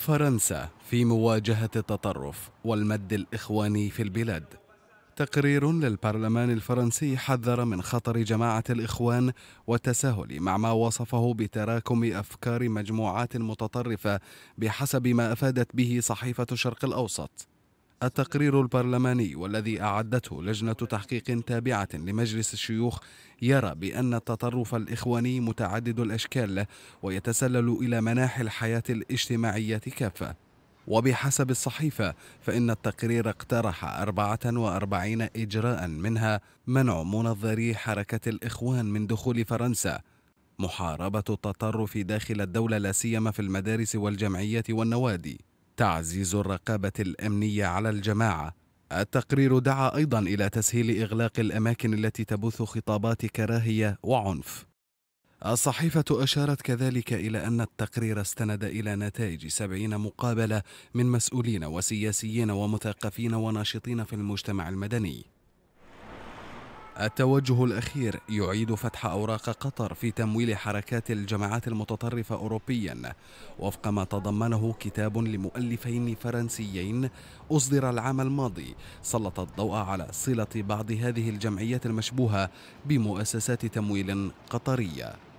فرنسا في مواجهة التطرف والمد الإخواني في البلاد تقرير للبرلمان الفرنسي حذر من خطر جماعة الإخوان والتساهل مع ما وصفه بتراكم أفكار مجموعات متطرفة بحسب ما أفادت به صحيفة الشرق الأوسط التقرير البرلماني والذي أعدته لجنة تحقيق تابعة لمجلس الشيوخ يرى بأن التطرف الإخواني متعدد الأشكال ويتسلل إلى مناحي الحياة الاجتماعية كافة وبحسب الصحيفة فإن التقرير اقترح 44 إجراء منها منع منظري حركة الإخوان من دخول فرنسا محاربة التطرف داخل الدولة لا سيما في المدارس والجمعيات والنوادي تعزيز الرقابة الأمنية على الجماعة التقرير دعا أيضا إلى تسهيل إغلاق الأماكن التي تبث خطابات كراهية وعنف الصحيفة أشارت كذلك إلى أن التقرير استند إلى نتائج سبعين مقابلة من مسؤولين وسياسيين ومثقفين وناشطين في المجتمع المدني التوجه الأخير يعيد فتح أوراق قطر في تمويل حركات الجماعات المتطرفة أوروبيا وفق ما تضمنه كتاب لمؤلفين فرنسيين أصدر العام الماضي سلط الضوء على صلة بعض هذه الجمعيات المشبوهة بمؤسسات تمويل قطرية